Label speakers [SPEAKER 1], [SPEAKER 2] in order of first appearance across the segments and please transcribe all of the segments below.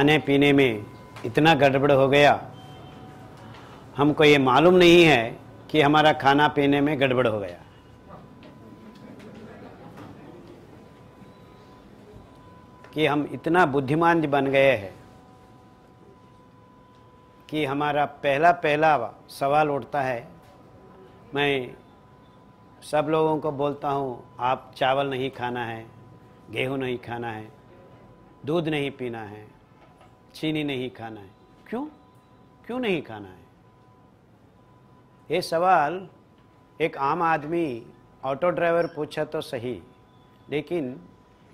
[SPEAKER 1] खाने पीने में इतना गड़बड़ हो गया हमको ये मालूम नहीं है कि हमारा खाना पीने में गड़बड़ हो गया कि हम इतना बुद्धिमान बन गए हैं कि हमारा पहला पहला सवाल उठता है मैं सब लोगों को बोलता हूँ आप चावल नहीं खाना है गेहूँ नहीं खाना है दूध नहीं पीना है चीनी नहीं खाना है क्यों क्यों नहीं खाना है ये सवाल एक आम आदमी ऑटो ड्राइवर पूछा तो सही लेकिन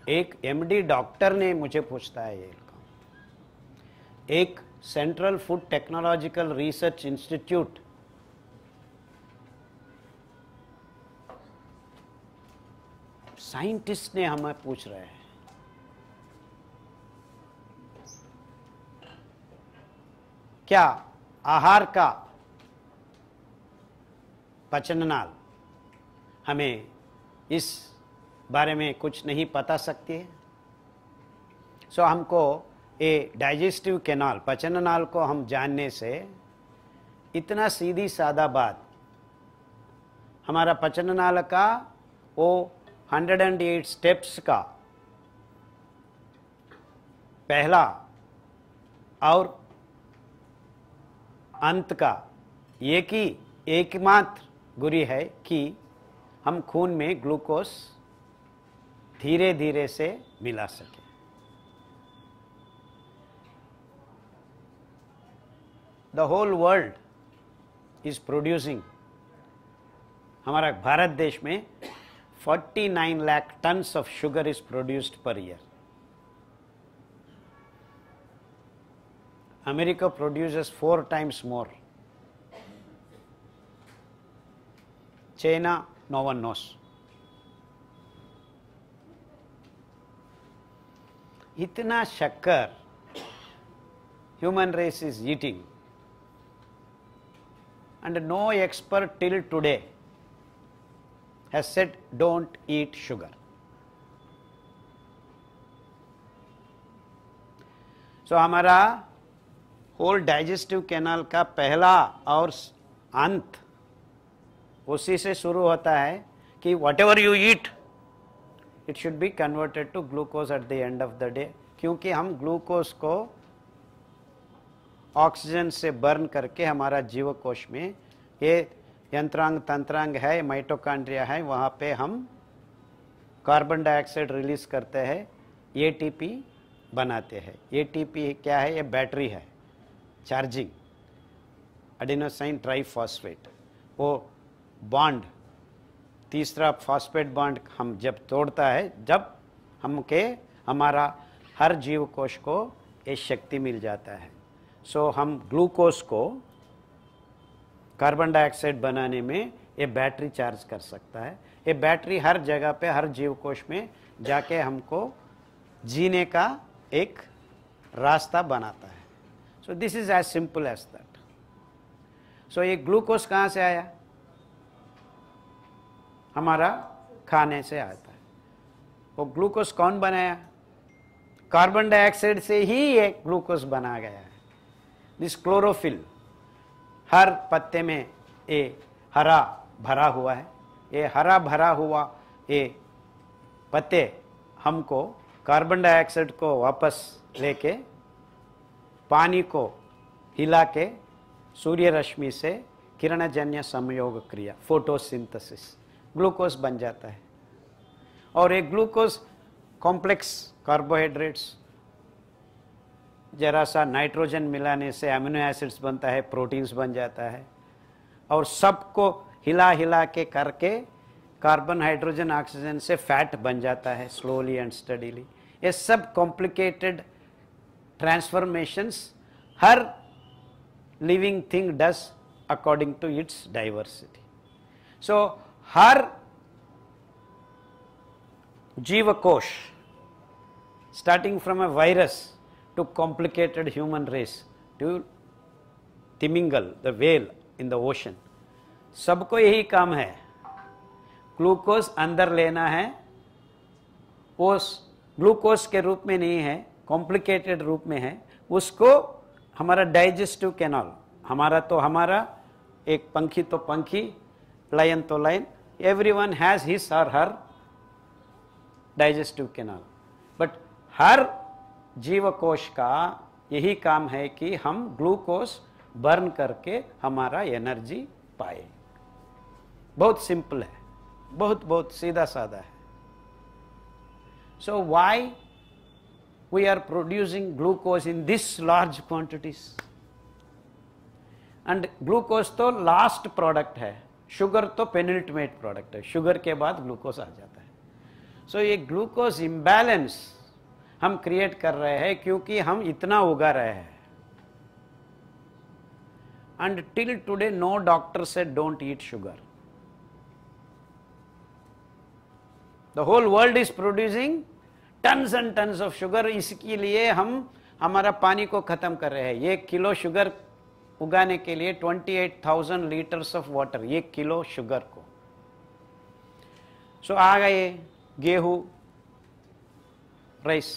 [SPEAKER 1] एक एमडी डॉक्टर ने मुझे पूछता है ये एक central food technological research institute scientist ने हमें पूछ रहे हैं क्या आहार का पचननाल हमें इस बारे में कुछ नहीं पता सकती है सो so, हमको ये डाइजेस्टिव कैनाल पचन नाल को हम जानने से इतना सीधी सादा बात हमारा पचन नाल का वो 108 स्टेप्स का पहला और अंत का एक ही एकमात्र गुरी है कि हम खून में ग्लूकोस धीरे धीरे से मिला सके the whole world is producing हमारा भारत देश में 49 lakh tons of sugar is produced per year America produces four times more. China, no one knows. Itna shakkar human race is eating and no expert till today has said don't eat sugar. So, our whole digestive canal का पहला और अंत उसी से शुरू होता है कि whatever you eat it should be converted to glucose at the end of the day क्योंकि हम ग्लूकोज को ऑक्सीजन से बर्न करके हमारा जीवकोश में ये यंत्रांग तंत्रांग है माइटोकांड्रिया है वहाँ पे हम कार्बन डाइऑक्साइड रिलीज करते हैं एटीपी बनाते हैं एटीपी क्या है ये बैटरी है चार्जिंग एडिनोसाइन फॉस्फेट वो बॉन्ड तीसरा फॉस्फेट बॉन्ड हम जब तोड़ता है जब हम के हमारा हर जीव कोश को ये शक्ति मिल जाता है सो so, हम ग्लूकोज को कार्बन डाइऑक्साइड बनाने में ये बैटरी चार्ज कर सकता है ये बैटरी हर जगह पे हर जीव कोश में जाके हमको जीने का एक रास्ता बनाता है so this is as simple as that so ये ग्लूकोज कहाँ से आया हमारा खाने से आता है वो ग्लूकोज कौन बनाया कार्बन डाइऑक्साइड से ही ये ग्लूकोज बना गया है दिस क्लोरोफिल हर पत्ते में ये हरा भरा हुआ है ये हरा भरा हुआ ये पत्ते हमको कार्बन डाइऑक्साइड को वापस लेके पानी को हिला के सूर्य रश्मि से किरणजन्य संयोग क्रिया फोटोसिंथेसिस ग्लूकोज बन जाता है और एक ग्लूकोज कॉम्प्लेक्स कार्बोहाइड्रेट्स जरा सा नाइट्रोजन मिलाने से अमीनो एसिड्स बनता है प्रोटीन्स बन जाता है और सबको हिला हिला के करके कार्बन हाइड्रोजन ऑक्सीजन से फैट बन जाता है स्लोली एंड स्टडीली ये सब complicated transformations her living thing does according to its diversity. So, her Jiva Kosh starting from a virus to complicated human race to तिमिंगल the whale in the ocean सबको yahi kaam hai glucose andar lena hai ओस glucose के रूप में नहीं है complicated रूप में है उसको हमारा डाइजेस्टिव कैनाल हमारा तो हमारा एक पंखी तो पंखी लाइन तो line everyone has his और हर डाइजेस्टिव कैनाल बट हर जीवकोश का यही काम है कि हम ग्लूकोज बर्न करके हमारा एनर्जी पाए बहुत सिंपल है बहुत बहुत सीधा साधा है so why we are producing glucose in this large quantities. And glucose तो लास्ट प्रोडक्ट है शुगर तो पेनिल्टमेट प्रोडक्ट है शुगर के बाद ग्लूकोज आ जाता है सो so, ये ग्लूकोज इम्बैलेंस हम क्रिएट कर रहे हैं क्योंकि हम इतना उगा रहे हैं and till today no doctor से don't eat sugar the whole world is producing tons and tons of sugar इसके लिए हम हमारा पानी को ख़त्म कर रहे हैं एक किलो शुगर उगाने के लिए 28,000 लीटर्स ऑफ वाटर एक किलो शुगर को सो so, आ गए गेहूं राइस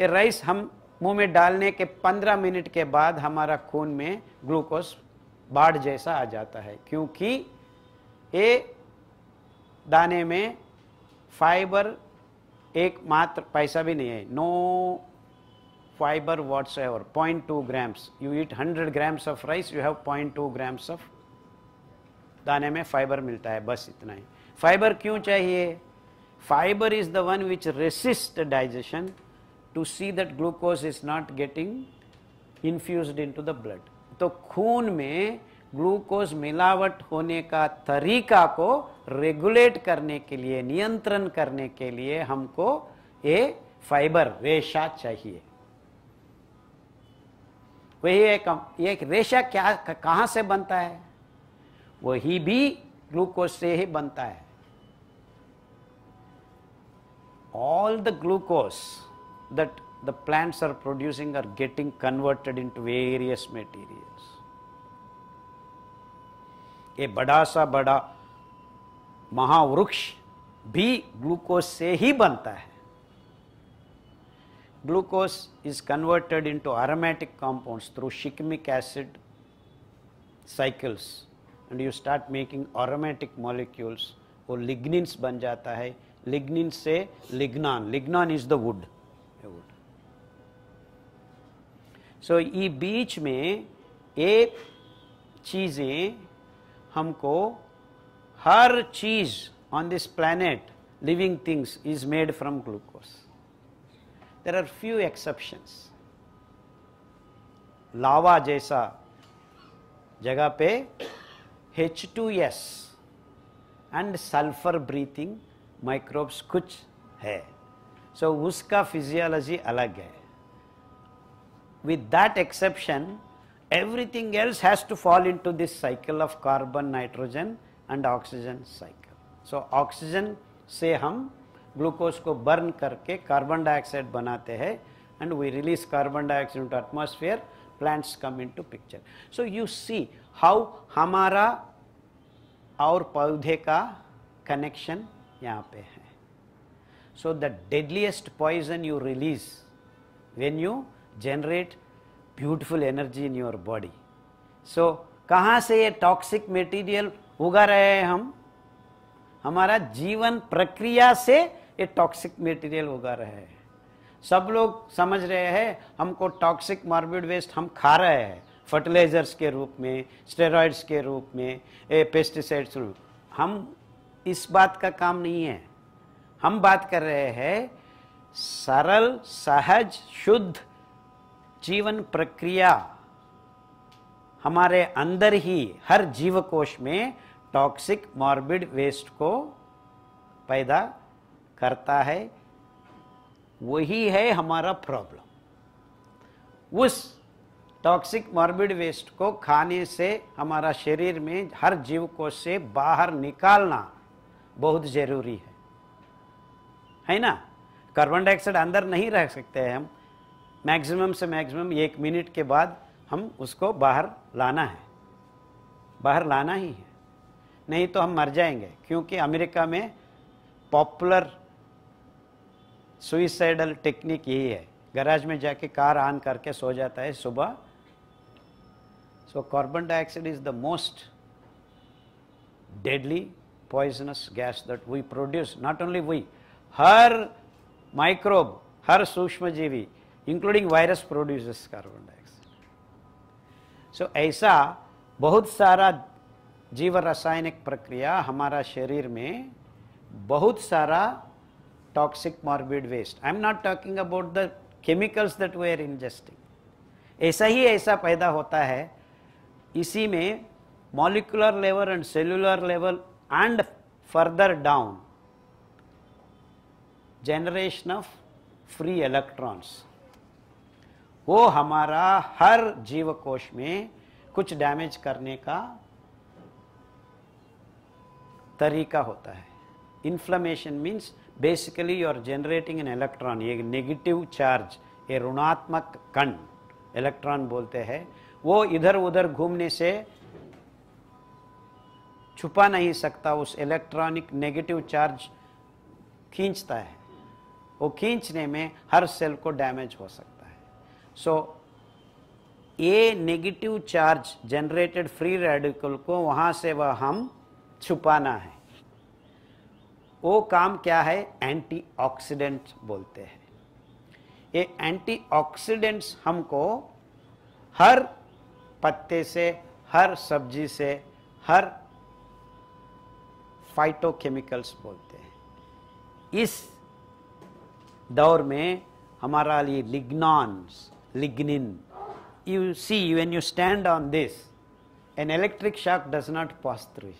[SPEAKER 1] ये राइस हम मुंह में डालने के 15 मिनट के बाद हमारा खून में ग्लूकोज बाढ़ जैसा आ जाता है क्योंकि ये दाने में फाइबर एक मात्र पैसा भी नहीं है no fibre whatsoever point two grams you eat hundred grams of rice you have point two grams of दाने में फाइबर मिलता है बस इतना ही फाइबर क्यों चाहिए fibre is the one which resist digestion to see that glucose is not getting infuse into the blood तो खून में ग्लूकोज मिलावट होने का तरीका को रेगुलेट करने के लिए नियंत्रण करने के लिए हमको ये फाइबर रेशा चाहिए वही एक एक रेशा क्या कहां से बनता है वही भी ग्लूकोज से ही बनता है all the glucose that the plants are producing are getting converted into various material ये बड़ा सा बड़ा महावृक्ष भी ग्लूकोज से ही बनता है glucose is converted into aromatic compound through shikimic acid cycles and you start making aromatic molecules वो लिग्निन्स बन जाता है लिग्निन से lignan lignan is the wood wood so ई बीच में एक चीजें हमको her cheese on this planet, living things, is made from glucose. There are few exceptions. लावा जैसा जगह h H2S and sulfur breathing microbes कुछ है so, uska physiology अलग है with that exception everything else has to fall into this cycle of carbon nitrogen and oxygen cycle so oxygen से हम glucose को burn करके कार्बन डाइऑक्साइड बनाते हैं and we release carbon dioxide into atmosphere plants come into picture so you see how हमारा और पौधे का कनेक्शन यहाँ पे है so the deadliest poison you release when you generate beautiful energy in your body so कहाँ से ये टॉक्सिक मेटीरियल उगा रहे हैं हम हमारा जीवन प्रक्रिया से ये टॉक्सिक मटेरियल उगा रहे हैं सब लोग समझ रहे हैं हमको टॉक्सिक मॉर्बिड वेस्ट हम खा रहे हैं फर्टिलाइजर्स के रूप में स्टेरॉइड्स के रूप में पेस्टिसाइड्स रूप हम इस बात का काम नहीं है हम बात कर रहे हैं सरल सहज शुद्ध जीवन प्रक्रिया हमारे अंदर ही हर जीव कोश में टॉक्सिक मॉर्बिड वेस्ट को पैदा करता है वही है हमारा प्रॉब्लम उस टॉक्सिक मॉर्बिड वेस्ट को खाने से हमारा शरीर में हर जीव को से बाहर निकालना बहुत ज़रूरी है है ना कार्बन डाइऑक्साइड अंदर नहीं रह सकते हैं हम मैक्सिमम से मैक्सिमम एक मिनट के बाद हम उसको बाहर लाना है बाहर लाना ही है नहीं तो हम मर जाएंगे क्योंकि अमेरिका में पॉपुलर सुइसाइडल टेक्निक यही है गैराज में जाके कार ऑन करके सो जाता है सुबह so carbon dioxide is the most deadly poisonous gas that we produce not only we हर माइक्रोब हर सूक्ष्मजीवी including virus produce carbon dioxide so ऐसा बहुत सारा जीव रासायनिक प्रक्रिया हमारा शरीर में बहुत सारा toxic morbid waste I am not talking about the chemicals that we are ingesting ऐसा ही ऐसा पैदा होता है इसी में molecular level and cellular level and further down generation of free electrons वो हमारा हर जीवकोश में कुछ डैमेज करने का तरीका होता है inflammation means basically you are generating an electron ये नेगेटिव चार्ज ये ऋणात्मक कण इलेक्ट्रॉन बोलते हैं वो इधर उधर घूमने से छुपा नहीं सकता उस इलेक्ट्रॉनिक नेगेटिव चार्ज खींचता है वो खींचने में हर सेल को डैमेज हो सकता है सो so, ये negative charge generated free radical को वहाँ से वह हम छुपाना है वो काम क्या है एंटीऑक्सीडेंट बोलते हैं ये एंटीऑक्सीडेंट्स हमको हर पत्ते से हर सब्जी से हर फाइटोकेमिकल्स बोलते हैं इस दौर में हमारा लिए lignans lignin you see you an you stand on this an shock shock does not through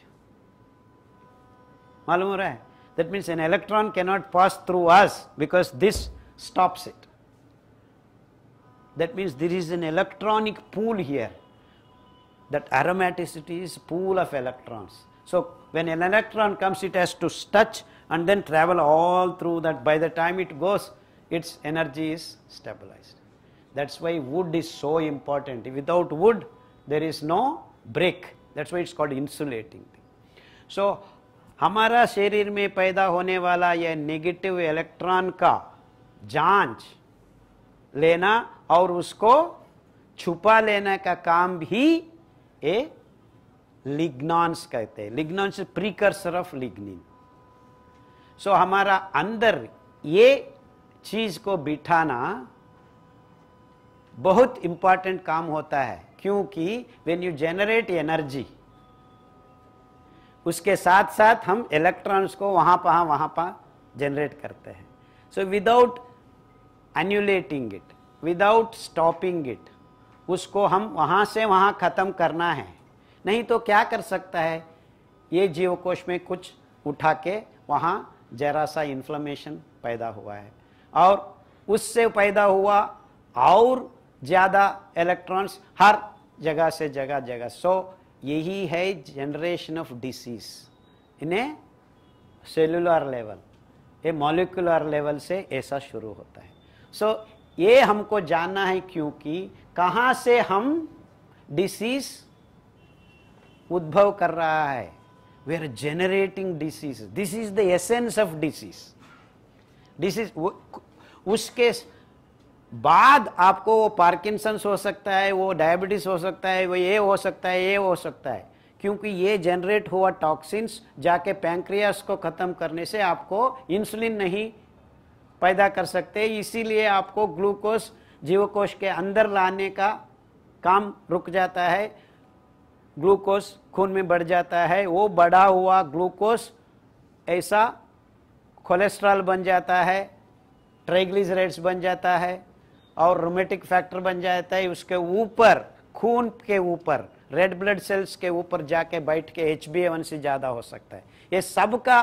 [SPEAKER 1] मालूम हो रहा that means an electron cannot pass through us because this stops it. That means there is an electronic pool here that aromaticity is pool of electrons. So when an electron comes it has to touch and then travel all through that by the time it goes its energy is stabilized. That is why wood is so important without wood there is no brick that is why it is called insulating. So हमारा शरीर में पैदा होने वाला यह negative electron का जांच लेना और उसको छुपा लेने का काम भी ये लिग्नॉन्स कहते हैं lignans precursor of lignin so हमारा अंदर ये चीज को बिठाना बहुत इंपॉर्टेंट काम होता है क्योंकि व्हेन यू जेनरेट एनर्जी उसके साथ साथ हम इलेक्ट्रॉन्स को वहाँ पहाँ वहाँ पहाँ जनरेट करते हैं so without annulating it without stopping it उसको हम वहाँ से वहाँ ख़त्म करना है नहीं तो क्या कर सकता है ये जीवकोश में कुछ उठा के वहाँ जरा सा इन्फ्लमेशन पैदा हुआ है और उससे पैदा हुआ और ज़्यादा इलेक्ट्रॉन्स हर जगह से जगह जगह सो so, यही है generation of disease in a cellular level ये मॉलिकुलर लेवल से ऐसा शुरू होता है सो so, ये हमको जानना है क्योंकि कहाँ से हम डिसीज उद्भव कर रहा है we are generating disease this is the essence of disease disease उसके बाद आपको वो पार्किंसंस हो सकता है वो डायबिटीज हो सकता है वो ये हो सकता है ये हो सकता है क्योंकि ये जनरेट हुआ टॉक्सिन्स जाके पैंक्रियास को ख़त्म करने से आपको इंसुलिन नहीं पैदा कर सकते इसीलिए आपको ग्लूकोज जीवकोश के अंदर लाने का काम रुक जाता है ग्लूकोज खून में बढ़ जाता है वो बढ़ा हुआ ग्लूकोज ऐसा कोलेस्ट्रॉल बन जाता है ट्रेग्लिजरेट्स बन जाता है और रोमेटिक फैक्टर बन जाता है उसके ऊपर खून के ऊपर रेड ब्लड सेल्स के ऊपर जाके बैठ के एच बी से ज़्यादा हो सकता है ये सब का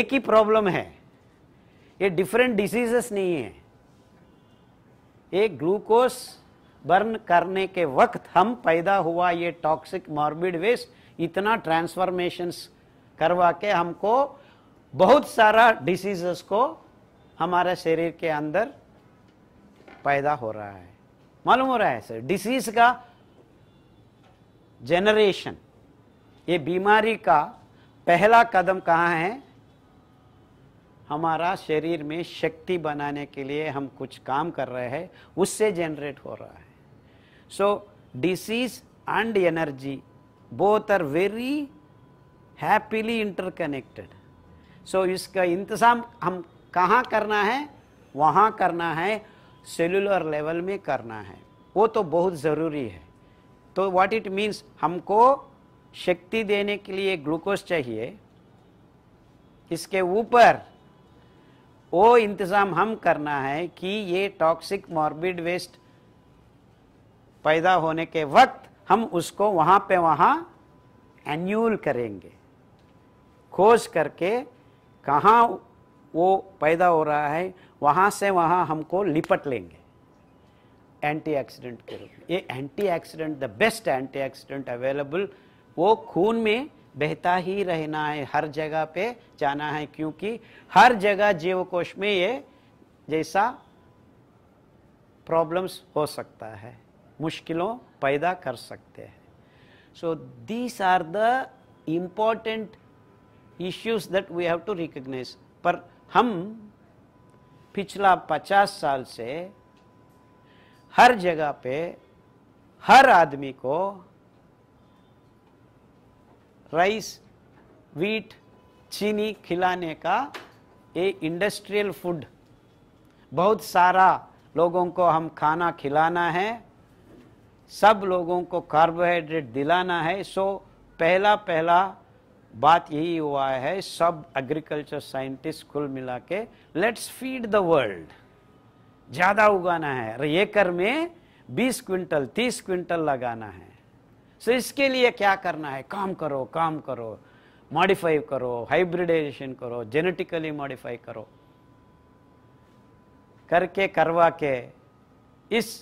[SPEAKER 1] एक ही प्रॉब्लम है ये डिफरेंट डिजीजेस नहीं है ये ग्लूकोज बर्न करने के वक्त हम पैदा हुआ ये टॉक्सिक मॉर्बिड वेस्ट इतना ट्रांसफॉर्मेशंस करवा के हमको बहुत सारा डिसीजेस को हमारे शरीर के अंदर पैदा हो रहा है मालूम हो रहा है सर डिसीज का जेनरेशन ये बीमारी का पहला कदम कहाँ है हमारा शरीर में शक्ति बनाने के लिए हम कुछ काम कर रहे हैं उससे जेनरेट हो रहा है so disease and energy both are very happily interconnected so इसका इंतज़ाम हम कहाँ करना है वहाँ करना है सेलुलर लेवल में करना है वो तो बहुत ज़रूरी है तो व्हाट इट मीन्स हमको शक्ति देने के लिए ग्लूकोज चाहिए इसके ऊपर वो इंतज़ाम हम करना है कि ये टॉक्सिक मॉर्बिड वेस्ट पैदा होने के वक्त हम उसको वहाँ पे वहाँ एन्यूल करेंगे खोज करके कहाँ वो पैदा हो रहा है वहाँ से वहाँ हमको लिपट लेंगे एंटी एक्सीडेंट के रूप में ये antioxidant the best antioxidant available वो खून में बहता ही रहना है हर जगह पे जाना है क्योंकि हर जगह जीवकोश में ये जैसा प्रॉब्लम्स हो सकता है मुश्किलों पैदा कर सकते हैं so these are the important issues that we have to recognise पर हम पिछला पचास साल से हर जगह पे हर आदमी को राइस वीट चीनी खिलाने का ये इंडस्ट्रियल फूड बहुत सारा लोगों को हम खाना खिलाना है सब लोगों को कार्बोहाइड्रेट दिलाना है सो पहला पहला बात यही हुआ है सब एग्रीकल्चर साइंटिस्ट कुल मिला के लेट्स फीड द वर्ल्ड ज़्यादा उगाना है एकर में 20 क्विंटल 30 क्विंटल लगाना है सो so, इसके लिए क्या करना है काम करो काम करो मॉडिफाई करो हाइब्रिडाइजेशन करो जेनेटिकली मॉडिफाई करो करके करवा के इस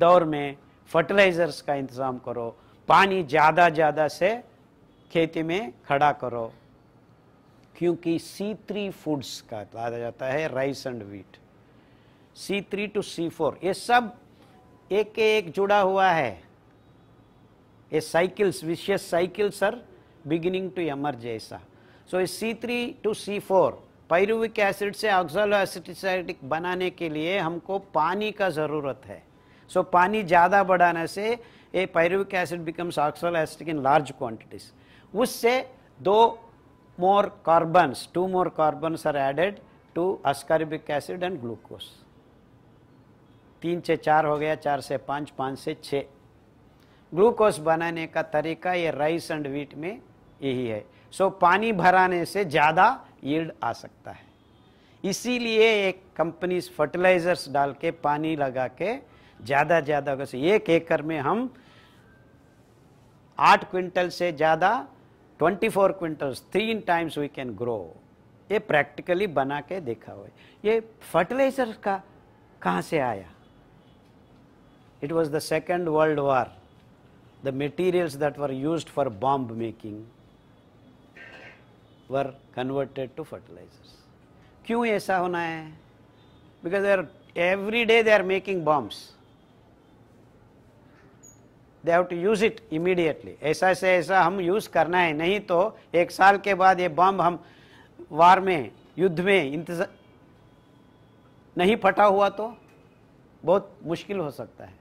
[SPEAKER 1] दौर में फर्टिलाइजर्स का इंतज़ाम करो पानी ज़्यादा ज़्यादा से खेती में खड़ा करो क्योंकि सी थ्री फूड्स का कहा जाता है rice and wheat C three to C four ये सब एक के एक जुड़ा हुआ है ये साइकिल्स विशेष cycles are beginning to emerge ऐसा सो इस C three to C four pyruvic acid से ऑक्सलो एसिडिक बनाने के लिए हमको पानी का ज़रूरत है सो so, पानी ज़्यादा बढ़ाने से ये pyruvic acid becomes oxaloacetic in large quantities उससे दो more carbon two more carbon are added to ascorbic acid and glucose तीन से चार हो गया चार से पाँच पाँच से छः ग्लूकोज बनाने का तरीका ये राइस एंड व्हीट में यही है सो so, पानी भराने से ज़्यादा यील्ड आ सकता है इसीलिए एक कंपनीज फर्टिलाइजर्स डाल के पानी लगा के ज़्यादा ज़्यादा एक एकड़ में हम आठ क्विंटल से ज़्यादा 24 quintals, three times we can grow. ये practically बना के देखा हुआ ये फर्टिलाइजर का कहाँ से आया it was the second world war the materials that were used for bomb making were converted to fertilizers kyun aisa hona hai because they are every day they are making bombs they have to use it immediately ऐसा से ऐसा हम use करना है नहीं तो एक साल के बाद ये बम हम वार में युद्ध में इंतजार नहीं फटा हुआ तो बहुत मुश्किल हो सकता है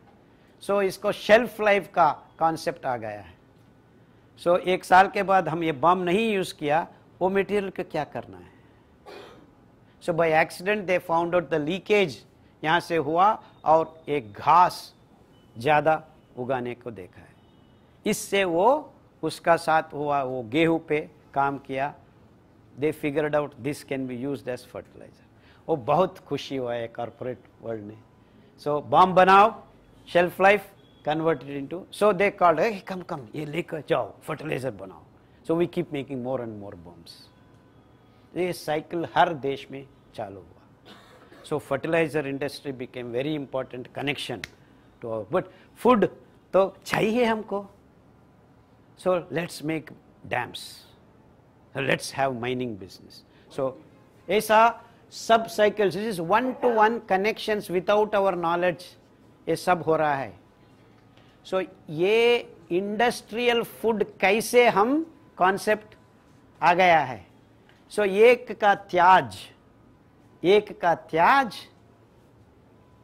[SPEAKER 1] सो so, इसको शेल्फ लाइफ का कॉन्सेप्ट आ गया है सो so, एक साल के बाद हम ये बम नहीं यूज़ किया वो मटेरियल का क्या करना है so by accident they found out the leakage यहाँ से हुआ और एक घास ज़्यादा उगाने को देखा है इससे वो उसका साथ हुआ वो गेहूं पे काम किया they figured out this can be use as fertiliser वो बहुत खुशी हुआ है कॉरपोरेट वर्ल्ड ने सो so, बॉम्ब बनाओ shelf life converted into so they called come come ये लेकर जाओ फर्टिलाइजर बनाओ so we keep making more and more bombs ये साइकिल हर देश में चालू हुआ so fertiliser industry became very important connection to our but food तो चाहिए हमको so let's make dams let's have mining business so ऐसा सब cycles is one to one connection without our knowledge ये सब हो रहा है सो so, ये इंडस्ट्रियल फूड कैसे हम कॉन्सेप्ट आ गया है सो so, एक का त्याज एक का त्याज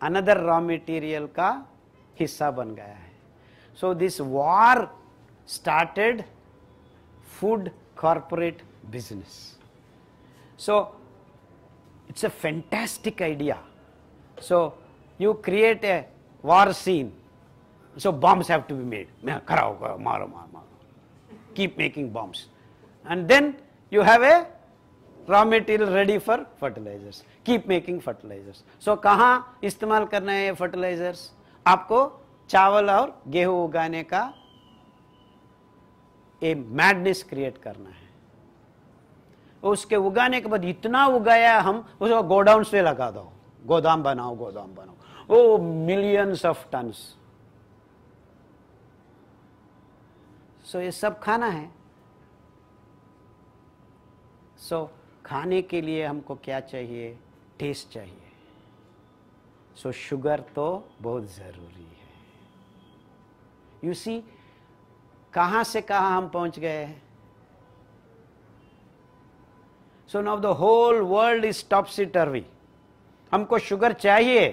[SPEAKER 1] अनदर रॉ मटेरियल का हिस्सा बन गया है So, this war started food corporate business. So, it is a fantastic idea. So, you create a war scene. So, bombs have to be made. Keep making bombs. And then you have a raw material ready for fertilizers. Keep making fertilizers. So, कहाँ इस्तेमाल करना है ये fertilizers? आपको चावल और गेहूं उगाने का ए मैडनेस क्रिएट करना है उसके उगाने के बाद इतना उगाया हम उसको गोडाउन से लगा दो गोदाम बनाओ गोदाम बनाओ ओ मिलियंस ऑफ टन्स सो ये सब खाना है सो so, खाने के लिए हमको क्या चाहिए टेस्ट चाहिए सो so, शुगर तो बहुत ज़रूरी है यू सी कहां से कहां हम पहुंच गए हैं so now the whole world is topsy turvy हमको शुगर चाहिए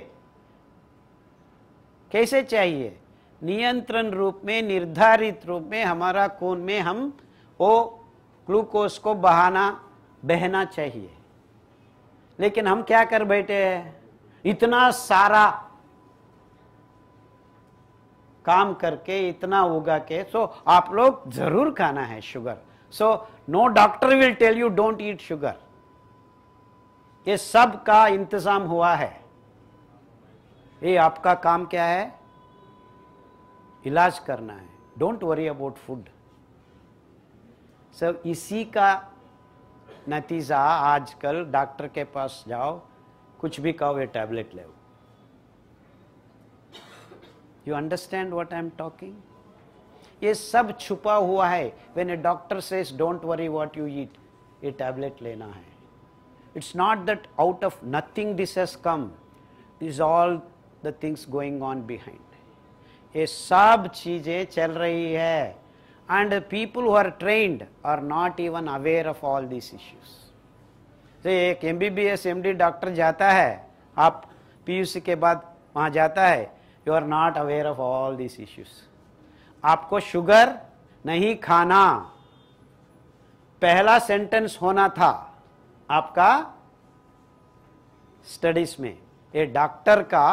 [SPEAKER 1] कैसे चाहिए नियंत्रण रूप में निर्धारित रूप में हमारा खून में हम वो ग्लूकोज को बहाना बहना चाहिए लेकिन हम क्या कर बैठे हैं इतना सारा काम करके इतना होगा के सो so, आप लोग जरूर खाना है sugar so no doctor will tell you don't eat sugar ये सब का इंतजाम हुआ है ये आपका काम क्या है इलाज करना है डोंट वरी अबाउट फूड सब इसी का नतीजा आजकल डॉक्टर के पास जाओ कुछ भी कहो ये टैबलेट ले you understand what I am talking ये सब छुपा हुआ है when a doctor says don't worry what you eat ये टैबलेट लेना है it's not that out of nothing this has come is all the things going on behind ये सब चीज़ें चल रही है and people who are trained are not even aware of all this issues तो एक M B B S M D doctor जाता है आप पी यू सी के बाद वहाँ जाता है you are not aware of all this issues आपको शुगर नहीं खाना पहला सेंटेंस होना था आपका स्टडीज में ये डॉक्टर का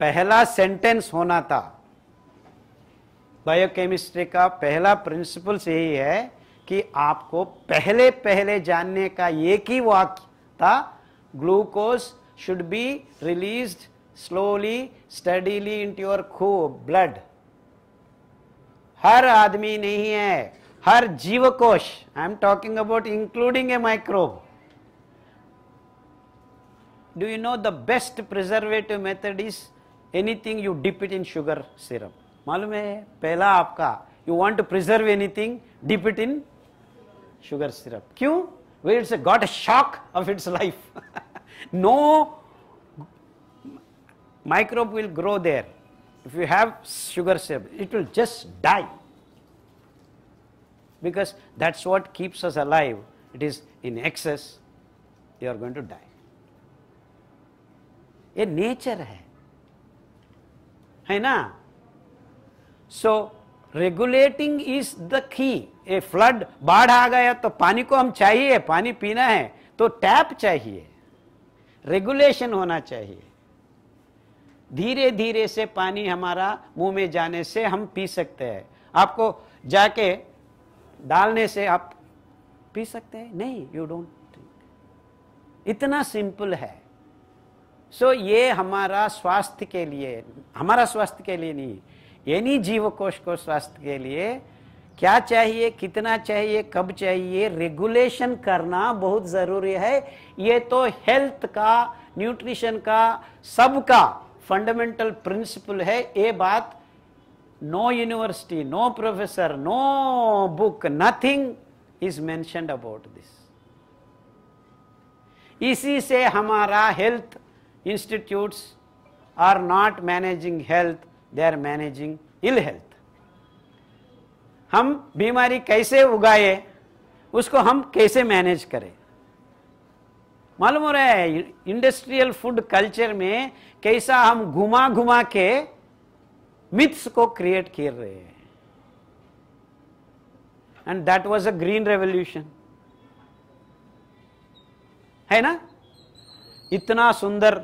[SPEAKER 1] पहला सेंटेंस होना था बायोकेमिस्ट्री का पहला से यही है कि आपको पहले पहले जानने का एक ही वाक्य था glucose should be released slowly, steadily into your खूब blood. हर आदमी नहीं है हर जीव कोश I am talking about including a microbe do you know the best preservative method is anything you dip it in sugar syrup मालूम है पहला आपका you want to preserve anything dip it in sugar syrup क्यों where it's got a shock of its life no microbe will grow there. If you have sugar syrup, it will just die because that's what keeps us alive. It is in excess, you are going to die. ye nature hai hai na so regulating is the key a flood बाढ़ aa gaya to pani ko hum chahiye pani peena hai to tap chahiye regulation hona chahiye धीरे धीरे से पानी हमारा मुंह में जाने से हम पी सकते हैं आपको जाके डालने से आप पी सकते हैं नहीं यू डोंट इतना सिंपल है सो so, ये हमारा स्वास्थ्य के लिए हमारा स्वास्थ्य के लिए नहीं यानी जीव कोश को स्वास्थ्य के लिए क्या चाहिए कितना चाहिए कब चाहिए रेगुलेशन करना बहुत जरूरी है ये तो हेल्थ का न्यूट्रिशन का सबका फंडामेंटल प्रिंसिपल है ये बात no university no professor no book nothing is mentioned about this इसी से हमारा health institutes are not managing health they are managing ill health हम बीमारी कैसे उगाए उसको हम कैसे मैनेज करें मालूम हो रहा है इंडस्ट्रियल फूड कल्चर में कैसा हम घुमा घुमा के मिथ्स को क्रिएट कर रहे हैं and that was a green revolution है ना इतना सुंदर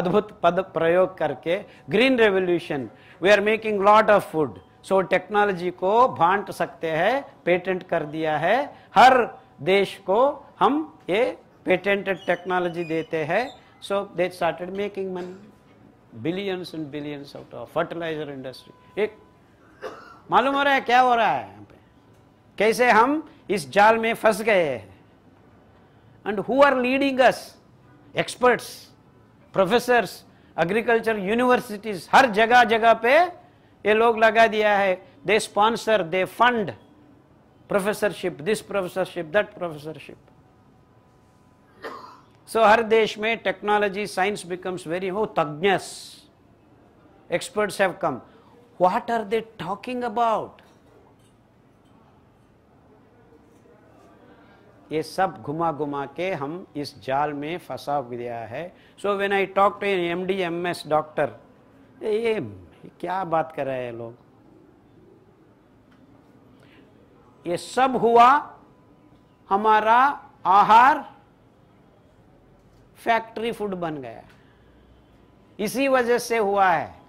[SPEAKER 1] अद्भुत पद प्रयोग करके green revolution we are making lot of food so technology को बांट सकते हैं पेटेंट कर दिया है हर देश को हम ये patented technology dete hai so they started making money billions and billions out of fertilizer industry मालूम हो रहा है क्या हो रहा है यहाँ पे कैसे हम इस जाल में फंस गए हैं and who are leading us experts professors agriculture universities हर जगह जगह पे ये लोग लगा दिया है they sponsor they fund professorship this professorship that professorship so हर देश में टेक्नोलॉजी साइंस बिकम्स वेरी हो तज्ञस experts have come what are they talking about ये सब घुमा घुमा के हम इस जाल में फंसा गया है so when I talk to M D M S doctor ये क्या बात कर रहे हैं लोग ये सब हुआ हमारा आहार फैक्ट्री फूड बन गया इसी वजह से हुआ है